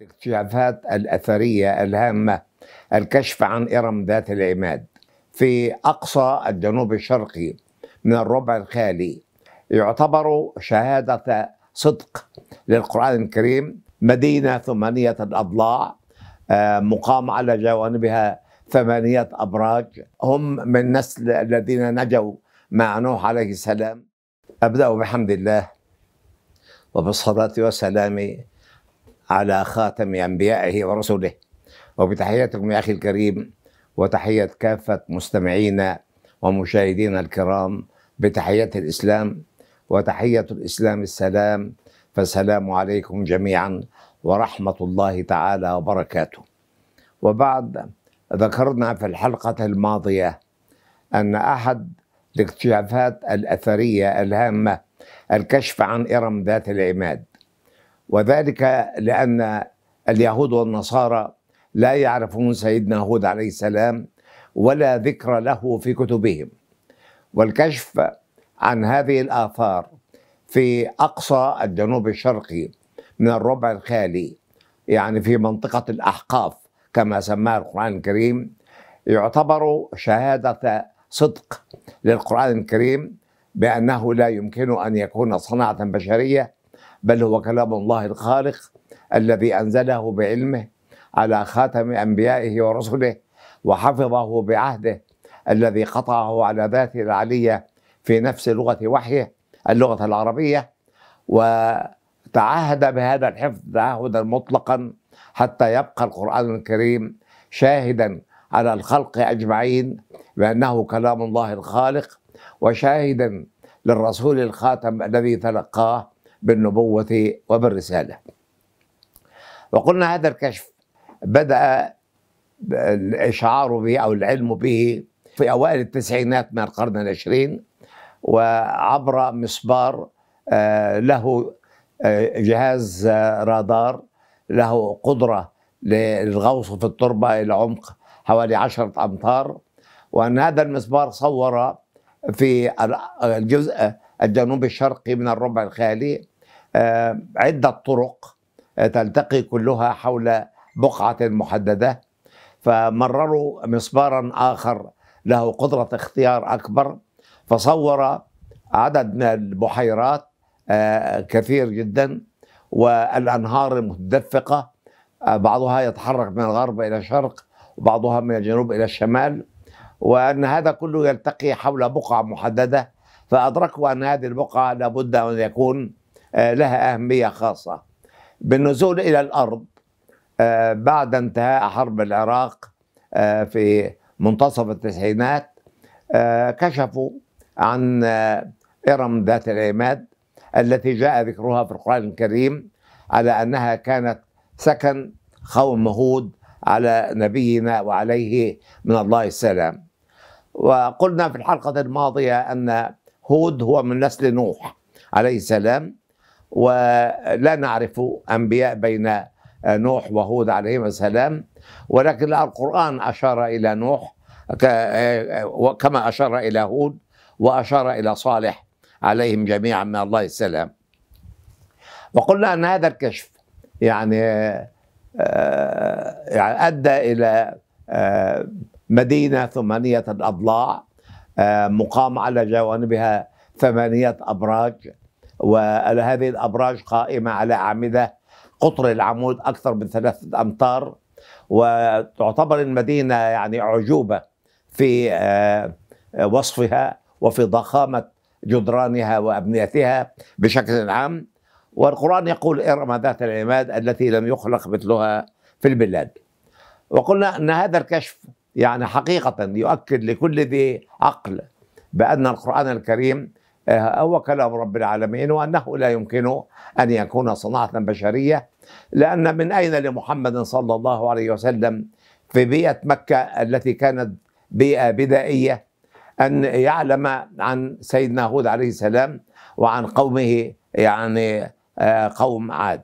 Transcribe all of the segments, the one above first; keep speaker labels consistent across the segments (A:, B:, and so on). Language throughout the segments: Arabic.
A: الاكتشافات الأثرية الهامة الكشف عن إرم ذات العماد في أقصى الجنوب الشرقي من الربع الخالي يعتبر شهادة صدق للقرآن الكريم مدينة ثمانية الأضلاع آه، مقام على جوانبها ثمانية أبراج هم من نسل الذين نجوا مع نوح عليه السلام أبدأ بحمد الله وبالصلاة والسلام على خاتم أنبيائه ورسله وبتحياتكم يا أخي الكريم وتحية كافة مستمعينا ومشاهدينا الكرام بتحية الإسلام وتحية الإسلام السلام فالسلام عليكم جميعا ورحمة الله تعالى وبركاته وبعد ذكرنا في الحلقة الماضية أن أحد الاكتشافات الأثرية الهامة الكشف عن إرم ذات العماد وذلك لأن اليهود والنصارى لا يعرفون سيدنا هود عليه السلام ولا ذكر له في كتبهم والكشف عن هذه الآثار في أقصى الجنوب الشرقي من الربع الخالي يعني في منطقة الأحقاف كما سماها القرآن الكريم يعتبر شهادة صدق للقرآن الكريم بأنه لا يمكن أن يكون صناعة بشرية بل هو كلام الله الخالق الذي انزله بعلمه على خاتم انبيائه ورسله وحفظه بعهده الذي قطعه على ذاته العليه في نفس لغه وحيه اللغه العربيه وتعهد بهذا الحفظ تعهدا مطلقا حتى يبقى القران الكريم شاهدا على الخلق اجمعين بانه كلام الله الخالق وشاهدا للرسول الخاتم الذي تلقاه بالنبوة وبالرسالة وقلنا هذا الكشف بدأ الإشعار به أو العلم به في أوائل التسعينات من القرن العشرين وعبر مسبار آه، له آه، جهاز آه، رادار له قدرة للغوص في التربة إلى عمق حوالي عشرة أمتار وأن هذا المسبار صور في الجزء الجنوب الشرقي من الربع الخالي آه، عدة طرق آه، تلتقي كلها حول بقعة محددة فمرروا مسبارا آخر له قدرة اختيار أكبر فصور عدد من البحيرات آه، كثير جدا والأنهار المتدفقة بعضها يتحرك من الغرب إلى الشرق وبعضها من الجنوب إلى الشمال وأن هذا كله يلتقي حول بقعة محددة فأدركوا أن هذه البقعة لابد أن يكون آه، لها أهمية خاصة بالنزول إلى الأرض آه، بعد انتهاء حرب العراق آه، في منتصف التسعينات كشفوا عن إرم ذات العماد التي جاء ذكرها في القرآن الكريم على أنها كانت سكن قوم هود على نبينا وعليه من الله السلام وقلنا في الحلقة الماضية أن هود هو من نسل نوح عليه السلام ولا نعرف أنبياء بين نوح وهود عليهما السلام ولكن القرآن أشار إلى نوح كما أشار إلى هود وأشار إلى صالح عليهم جميعا من الله السلام وقلنا أن هذا الكشف يعني آه، يعني أدى إلى آه، مدينة ثمانية الاضلاع آه، مقام على جوانبها ثمانية أبراج وهذه الأبراج قائمة على أعمدة قطر العمود أكثر من ثلاثة أمتار وتعتبر المدينة يعني أعجوبة في آه، وصفها وفي ضخامة جدرانها وأبنيتها بشكل عام والقرآن يقول إرم ذات العماد التي لم يخلق مثلها في البلاد وقلنا أن هذا الكشف يعني حقيقة يؤكد لكل ذي عقل بأن القرآن الكريم هو كلام رب العالمين وأنه لا يمكن أن يكون صناعة بشرية لأن من أين لمحمد صلى الله عليه وسلم في بيئة مكة التي كانت بيئة بدائية أن يعلم عن سيدنا هود عليه السلام وعن قومه يعني آه، قوم عاد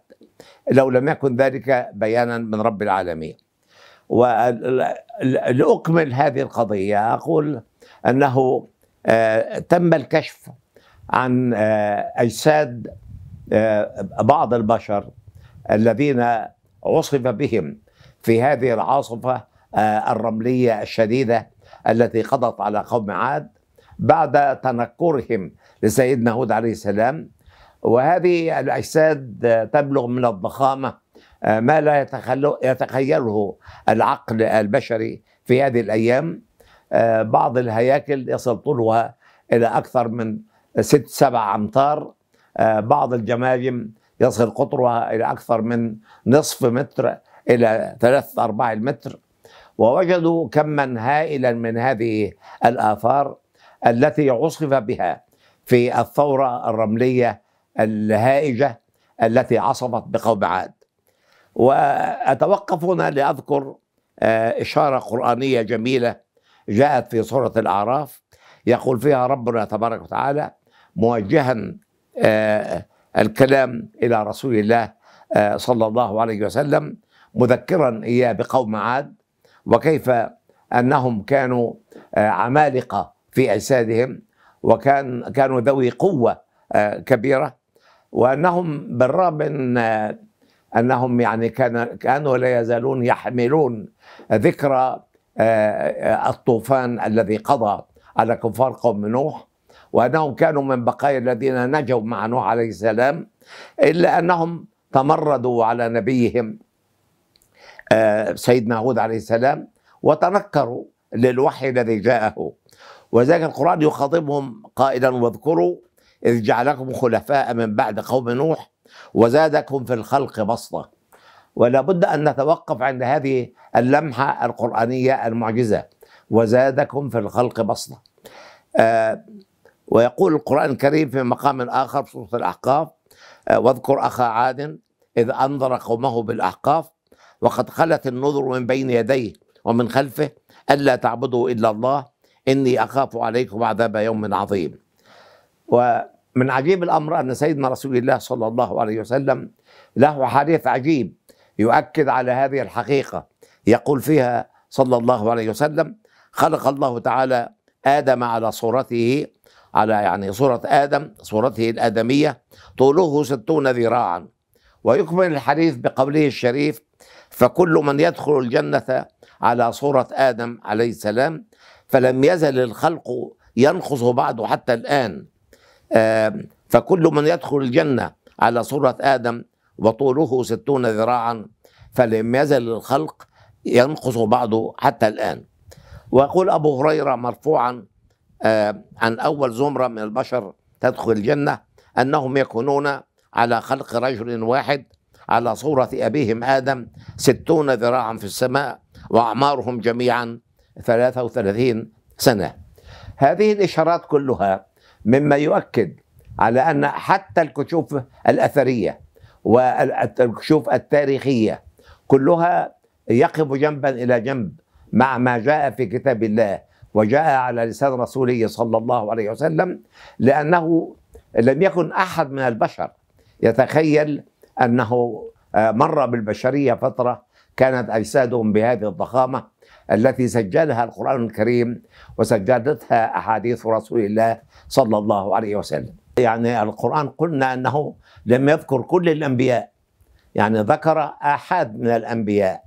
A: لو لم يكن ذلك بيانا من رب العالمين ولأكمل هذه القضية أقول أنه آه، تم الكشف عن آه، أجساد آه، بعض البشر الذين عصف بهم في هذه العاصفة آه، الرملية الشديدة التي قضت على قوم عاد بعد تنكرهم لسيدنا هود عليه السلام وهذه الأجساد تبلغ من الضخامة ما لا يتخيله العقل البشري في هذه الأيام بعض الهياكل يصل طولها إلى أكثر من ست سبع أمتار آه، بعض الجماجم يصل قطرها إلى أكثر من نصف متر إلى ثلاث أرباع المتر ووجدوا كما هائلا من هذه الآثار التي عصف بها في الثورة الرملية الهائجة التي عصفت بقوم عاد وأتوقف هنا لأذكر آه، إشارة قرآنية جميلة جاءت في سورة الأعراف يقول فيها ربنا تبارك وتعالى موجها آه، الكلام إلى رسول الله آه، صلى الله عليه وسلم مذكرا إياه بقوم عاد وكيف أنهم كانوا آه، عمالقة في أجسادهم وكان كانوا ذوي قوة كبيرة وأنهم بالرغم من أنهم يعني كان كانوا لا يزالون يحملون ذكرى الطوفان الذي قضى على كفار قوم نوح وأنهم كانوا من بقايا الذين نجوا مع نوح عليه السلام إلا أنهم تمردوا على نبيهم آه، سيدنا هود عليه السلام وتنكروا للوحي الذي جاءه وذلك القرآن يخاطبهم قائلا واذكروا إذ جعلكم خلفاء من بعد قوم نوح وزادكم في الخلق بسطة ولا بد أن نتوقف عند هذه اللمحة القرآنية المعجزة وزادكم في الخلق بسطة آه ويقول القرآن الكريم في مقام آخر في سورة الأحقاف آه، واذكر أخا عاد إذ أنذر قومه بالأحقاف وقد خلت النذر من بين يديه ومن خلفه ألا تعبدوا إلا الله إني أخاف عليكم عذاب يوم عظيم ومن عجيب الأمر أن سيدنا رسول الله صلى الله عليه وسلم له حديث عجيب يؤكد على هذه الحقيقة يقول فيها صلى الله عليه وسلم خلق الله تعالى آدم على صورته على يعني صورة آدم صورته الآدمية طوله ستون ذراعا ويكمل الحديث بقوله الشريف فكل من يدخل الجنة على صورة آدم عليه السلام فلم يزل الخلق ينقص بعضه حتى الآن فكل من يدخل الجنة على صورة آدم وطوله ستون ذراعا فلم يزل الخلق ينقص بعضه حتى الآن ويقول أبو هريرة مرفوعا آه، عن أول زمرة من البشر تدخل الجنة أنهم يكونون على خلق رجل واحد على صورة أبيهم آدم ستون ذراعا في السماء وأعمارهم جميعا 33 سنة هذه الإشارات كلها مما يؤكد على أن حتى الكشوف الأثرية والكشوف التاريخية كلها يقف جنبا إلى جنب مع ما جاء في كتاب الله وجاء على لسان رسوله صلى الله عليه وسلم لأنه لم يكن أحد من البشر يتخيل أنه آه، مر بالبشرية فترة كانت أجسادهم بهذه الضخامة التي سجلها القرآن الكريم وسجلتها أحاديث رسول الله صلى الله عليه وسلم يعني القرآن قلنا أنه لم يذكر كل الأنبياء يعني ذكر أحد من الأنبياء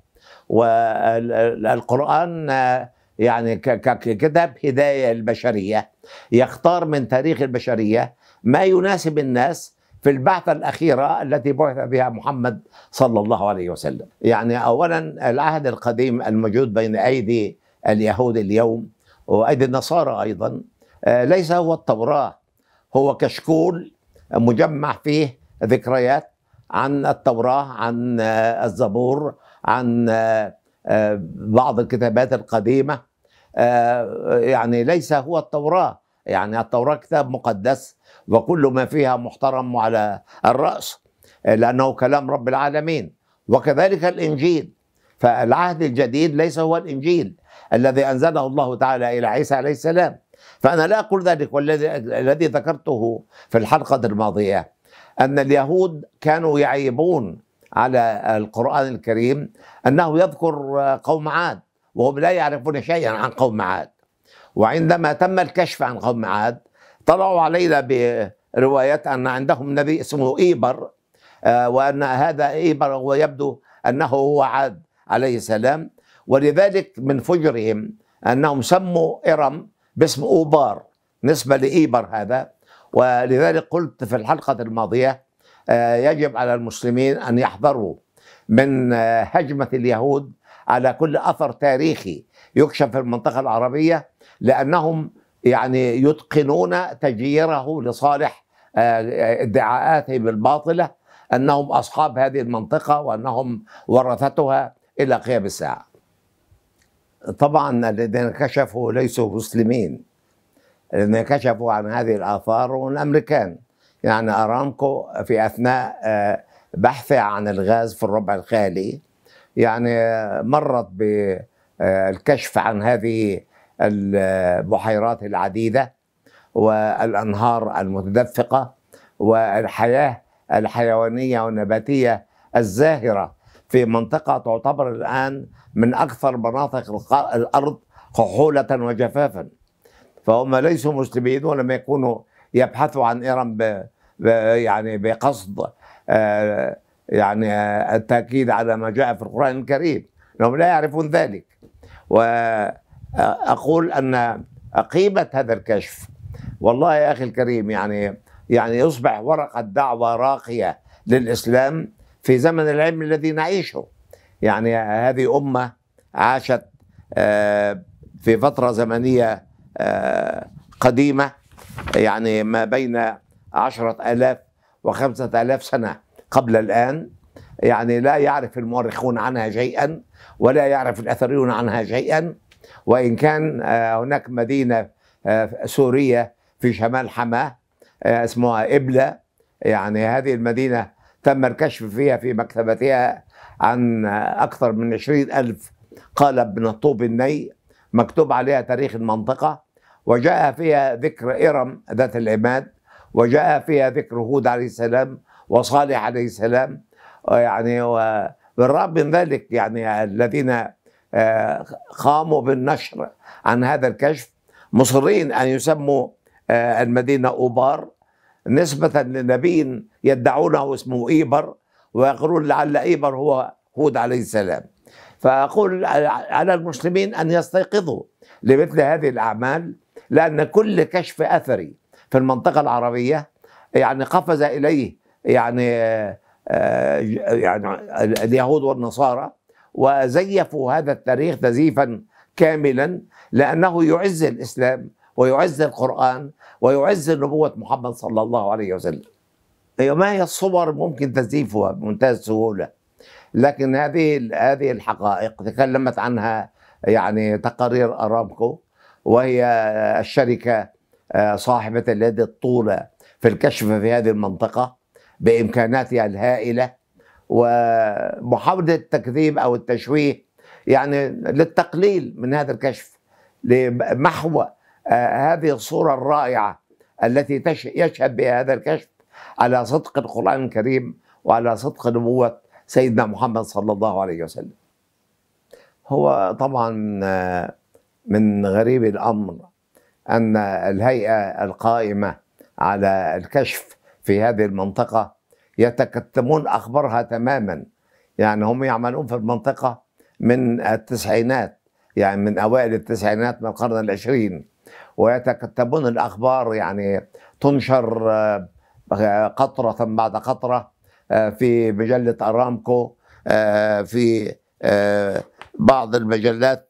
A: والقرآن آه، يعني ككتاب هداية البشرية يختار من تاريخ البشرية ما يناسب الناس في البعثة الأخيرة التي بعث بها محمد صلى الله عليه وسلم يعني أولا العهد القديم الموجود بين أيدي اليهود اليوم وأيدي النصارى أيضا آه، ليس هو التوراة هو كشكول مجمع فيه ذكريات عن التوراة عن آه، الزبور عن آه، آه، بعض الكتابات القديمة آه، يعني ليس هو التوراة يعني التوراة كتاب مقدس وكل ما فيها محترم على الرأس آه، لأنه كلام رب العالمين وكذلك الإنجيل فالعهد الجديد ليس هو الإنجيل الذي أنزله الله تعالى إلى عيسى عليه السلام فأنا لا أقول ذلك والذي الذي ذكرته في الحلقة الماضية أن اليهود كانوا يعيبون على القرآن الكريم أنه يذكر آه، قوم عاد وهم لا يعرفون شيئا عن قوم عاد وعندما تم الكشف عن قوم عاد طلعوا علينا بروايات أن عندهم نبي اسمه إيبر آه، وأن هذا إيبر هو يبدو أنه هو عاد عليه السلام ولذلك من فجرهم أنهم سموا إرم باسم أوبار نسبة لإيبر هذا ولذلك قلت في الحلقة الماضية آه، يجب على المسلمين أن يحذروا من آه، هجمة اليهود على كل أثر تاريخي يكشف في المنطقة العربية لأنهم يعني يتقنون تجييره لصالح آه، ادعاءاتهم الباطلة أنهم أصحاب هذه المنطقة وأنهم ورثتها إلى قيام الساعة طبعا الذين كشفوا ليسوا مسلمين الذين كشفوا عن هذه الآثار هم الأمريكان يعني ارامكو في اثناء آه، بحثها عن الغاز في الربع الخالي يعني آه، مرت بالكشف آه، عن هذه البحيرات العديده والانهار المتدفقه والحياه الحيوانيه والنباتيه الزاهره في منطقه تعتبر الان من اكثر مناطق الارض كحوله وجفافا فهم ليسوا مسلمين ولم يكونوا يبحثوا عن ايران يعني بقصد آه، يعني التأكيد على ما جاء في القرآن الكريم أنهم لا يعرفون ذلك وأقول أن قيمة هذا الكشف والله يا أخي الكريم يعني يعني يصبح ورقة دعوة راقية للإسلام في زمن العلم الذي نعيشه يعني هذه أمة عاشت آه، في فترة زمنية آه، قديمة يعني ما بين عشرة آلاف وخمسة آلاف سنة قبل الآن يعني لا يعرف المؤرخون عنها شيئا ولا يعرف الأثريون عنها شيئا وإن كان آه، هناك مدينة آه، سورية في شمال حماه آه، اسمها إبلة يعني هذه المدينة تم الكشف فيها في مكتبتها عن أكثر من عشرين ألف قالب من الطوب الني مكتوب عليها تاريخ المنطقة وجاء فيها ذكر إرم ذات العماد وجاء فيها ذكر هود عليه السلام وصالح عليه السلام آه، يعني وبالرغم من ذلك يعني الذين قاموا آه، بالنشر عن هذا الكشف مصرين أن يسموا آه، المدينة أوبار نسبة لنبي يدعونه اسمه إيبر ويقولون لعل إيبر هو هود عليه السلام فأقول على المسلمين أن يستيقظوا لمثل هذه الأعمال لأن كل كشف أثري في المنطقة العربية يعني قفز إليه يعني آه، يعني اليهود والنصارى وزيفوا هذا التاريخ تزييفا كاملا لأنه يعز الإسلام ويعز القرآن ويعز نبوة محمد صلى الله عليه وسلم أيوة، ما هي الصور ممكن تزييفها بمنتهى السهولة لكن هذه هذه الحقائق تكلمت عنها يعني تقارير أرامكو وهي الشركة صاحبة اليد الطولة في الكشف في هذه المنطقة بإمكاناتها الهائلة ومحاولة التكذيب أو التشويه يعني للتقليل من هذا الكشف لمحو آه، هذه الصورة الرائعة التي يشهد بها هذا الكشف على صدق القرآن الكريم وعلى صدق نبوة سيدنا محمد صلى الله عليه وسلم هو طبعا آه، من غريب الأمر أن الهيئة القائمة على الكشف في هذه المنطقة يتكتمون أخبارها تماما يعني هم يعملون في المنطقة من التسعينات يعني من أوائل التسعينات من القرن العشرين ويتكتبون الأخبار يعني تنشر آه، قطرة بعد قطرة آه، في مجلة أرامكو آه، في بعض المجلات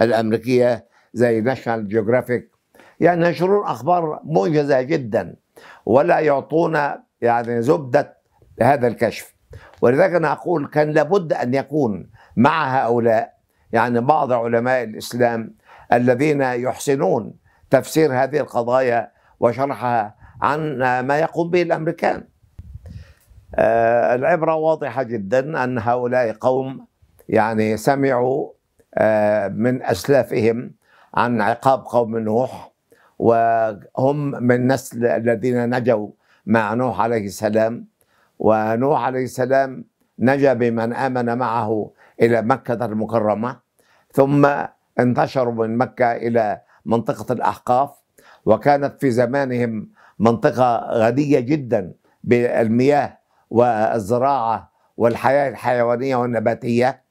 A: الأمريكية زي ناشونال جيوغرافيك يعني ينشرون اخبار موجزه جدا ولا يعطونا يعني زبده هذا الكشف ولذلك انا اقول كان لابد ان يكون مع هؤلاء يعني بعض علماء الاسلام الذين يحسنون تفسير هذه القضايا وشرحها عن ما يقوم به الامريكان. آه، العبره واضحه جدا ان هؤلاء قوم يعني سمعوا آه، من اسلافهم عن عقاب قوم نوح وهم من نسل الذين نجوا مع نوح عليه السلام ونوح عليه السلام نجا بمن آمن معه إلى مكة المكرمة ثم انتشروا من مكة إلى منطقة الأحقاف وكانت في زمانهم منطقة غنية جدا بالمياه والزراعة والحياة الحيوانية والنباتية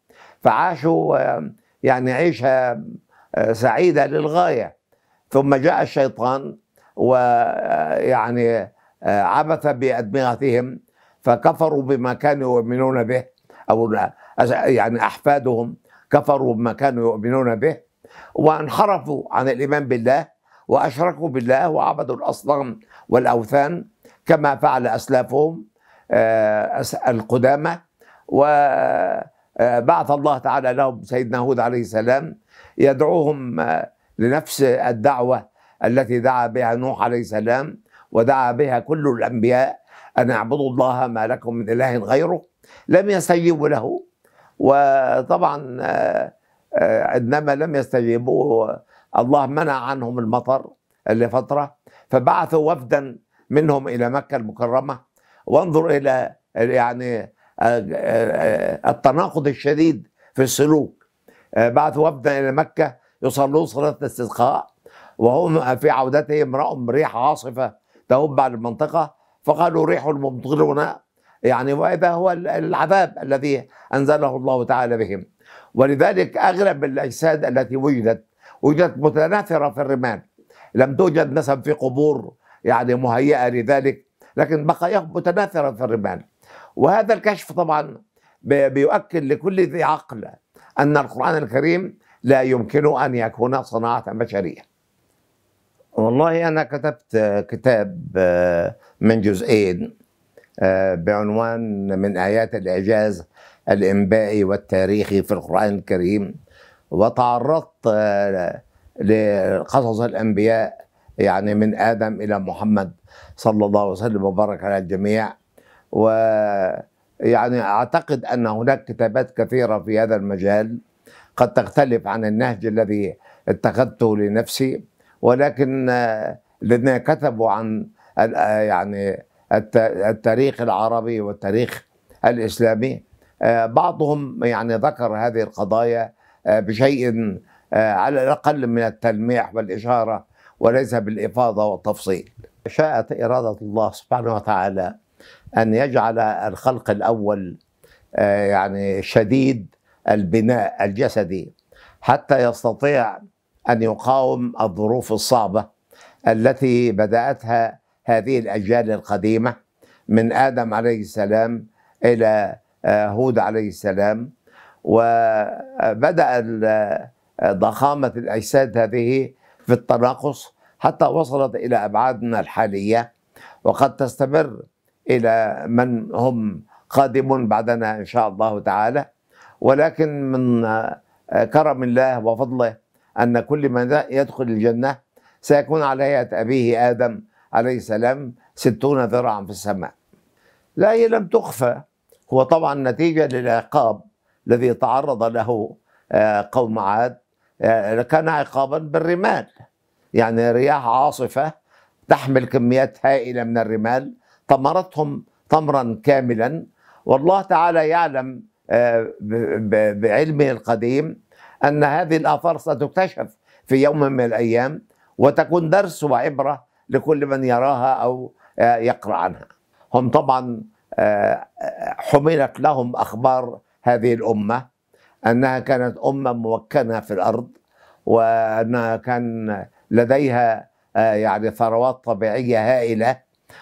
A: فعاشوا آه، يعني عيشة سعيده للغايه ثم جاء الشيطان ويعني آه، آه، عبث بادمغتهم فكفروا بما كانوا يؤمنون به او يعني احفادهم كفروا بما كانوا يؤمنون به وانحرفوا عن الايمان بالله واشركوا بالله وعبدوا الاصنام والاوثان كما فعل اسلافهم آه، القدامى و آه، بعث الله تعالى لهم سيدنا هود عليه السلام يدعوهم آه، لنفس الدعوة التي دعا بها نوح عليه السلام ودعا بها كل الأنبياء أن اعبدوا الله ما لكم من إله غيره لم يستجيبوا له وطبعا آه، عندما لم يستجيبوا الله منع عنهم المطر لفترة فبعثوا وفدا منهم إلى مكة المكرمة وانظر إلى يعني التناقض الشديد في السلوك آه، بعث وفدا إلى مكة يصلون صلاة الاستسقاء وهم في عودتهم رأوا ريح عاصفة تهب على المنطقة فقالوا ريح الممطرون يعني واذا هو العذاب الذي أنزله الله تعالى بهم ولذلك أغلب الأجساد التي وجدت وجدت متناثرة في الرمال لم توجد نسب في قبور يعني مهيئة لذلك لكن بقاياهم متناثرة في الرمال وهذا الكشف طبعا بيؤكد لكل ذي عقل أن القرآن الكريم لا يمكن أن يكون صناعة بشرية والله أنا كتبت كتاب آه، من جزئين آه، بعنوان من آيات الإعجاز الإنبائي والتاريخي في القرآن الكريم وتعرضت آه، لقصص الأنبياء يعني من آدم إلى محمد صلى الله وسلم وبارك على الجميع ويعني أعتقد أن هناك كتابات كثيرة في هذا المجال قد تختلف عن النهج الذي اتخذته لنفسي ولكن الذين آه، كتبوا عن آه، يعني التاريخ العربي والتاريخ الاسلامي آه، بعضهم يعني ذكر هذه القضايا بشيء على الاقل من التلميح والاشاره وليس بالافاضه والتفصيل. شاءت اراده الله سبحانه وتعالى أن يجعل الخلق الأول آه، يعني شديد البناء الجسدي حتى يستطيع أن يقاوم الظروف الصعبة التي بدأتها هذه الأجيال القديمة من آدم عليه السلام إلى آه، هود عليه السلام وبدأ آه، ضخامة الأجساد هذه في التناقص حتى وصلت إلى أبعادنا الحالية وقد تستمر إلى من هم قادمون بعدنا إن شاء الله تعالى ولكن من آه، كرم الله وفضله أن كل من يدخل الجنة سيكون على هيئة أبيه آدم عليه السلام ستون ذراعا في السماء لا هي لم تخفى هو طبعا نتيجة للعقاب الذي تعرض له آه، قوم عاد آه، كان عقابا بالرمال يعني رياح عاصفة تحمل كميات هائلة من الرمال طمرتهم طمرا كاملا والله تعالى يعلم آه، بعلمه القديم أن هذه الآثار ستكتشف في يوم من الأيام وتكون درس وعبرة لكل من يراها أو آه، يقرأ عنها هم طبعا آه، حملت لهم أخبار هذه الأمة أنها كانت أمة موكنة في الأرض وأنها كان لديها يعني ثروات طبيعية هائلة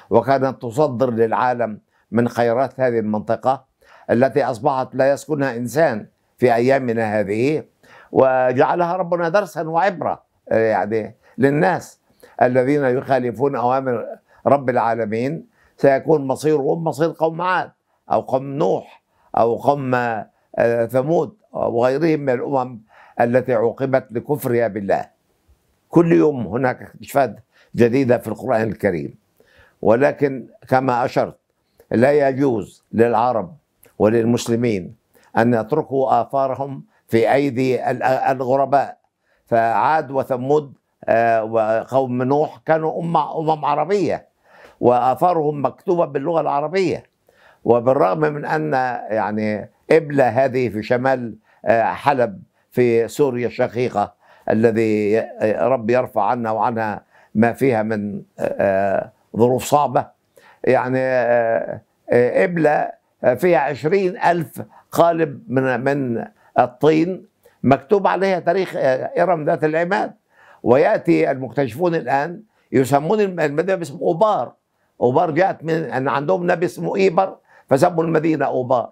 A: وكانت تصدر للعالم من خيرات هذه المنطقة التي أصبحت لا يسكنها إنسان في أيامنا هذه وجعلها ربنا درسا وعبرة آه، يعني للناس الذين يخالفون أوامر رب العالمين سيكون مصيرهم مصير قوم عاد أو قوم نوح أو قوم آه، ثمود وغيرهم من الأمم التي عوقبت لكفرها بالله كل يوم هناك اكتشافات جديدة في القرآن الكريم ولكن كما أشرت لا يجوز للعرب وللمسلمين أن يتركوا آثارهم في أيدي الغرباء فعاد وثمود آه، وقوم نوح كانوا أمم عربية وآثارهم مكتوبة باللغة العربية وبالرغم من أن يعني إبلة هذه في شمال آه، حلب في سوريا الشقيقة الذي آه، رب يرفع عنا وعنها ما فيها من ظروف صعبة يعني آه، آه، إبلة آه، فيها عشرين ألف قالب من من الطين مكتوب عليها تاريخ إرم ذات العماد ويأتي المكتشفون الآن يسمون المدينة باسم أوبار أوبار جاءت من أن عندهم نبي اسمه إيبر فسموا المدينة أوبار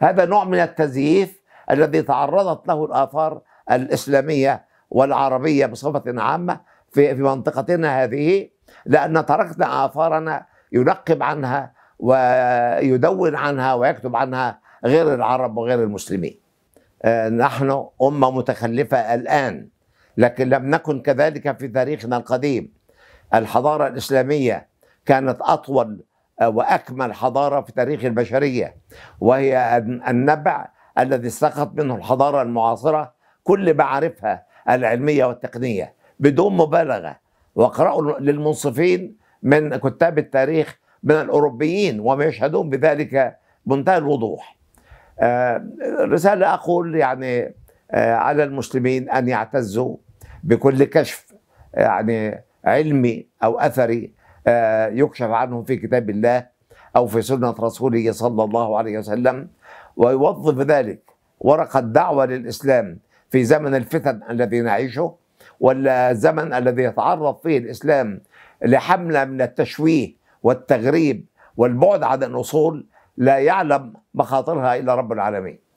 A: هذا نوع من التزييف الذي تعرضت له الآثار الإسلامية والعربية بصفة عامة في في منطقتنا هذه لأن تركنا آثارنا ينقب عنها ويدون عنها ويكتب عنها غير العرب وغير المسلمين آه، نحن أمة متخلفة الآن لكن لم نكن كذلك في تاريخنا القديم الحضارة الإسلامية كانت أطول آه، وأكمل حضارة في تاريخ البشرية وهي النبع الذي سقط منه الحضارة المعاصرة كل معارفها العلمية والتقنية بدون مبالغة واقرأوا للمنصفين من كتاب التاريخ من الأوروبيين وما يشهدون بذلك منتهى الوضوح آه، رسالة أقول يعني آه، على المسلمين أن يعتزوا بكل كشف آه، يعني علمي أو أثري يكشف عنه في كتاب الله أو في سنة رسوله صلى الله عليه وسلم ويوظف ذلك ورقة دعوة للإسلام في زمن الفتن الذي نعيشه والزمن الذي يتعرض فيه الإسلام لحملة من التشويه والتغريب والبعد عن الأصول لا يعلم مخاطرها إلا رب العالمين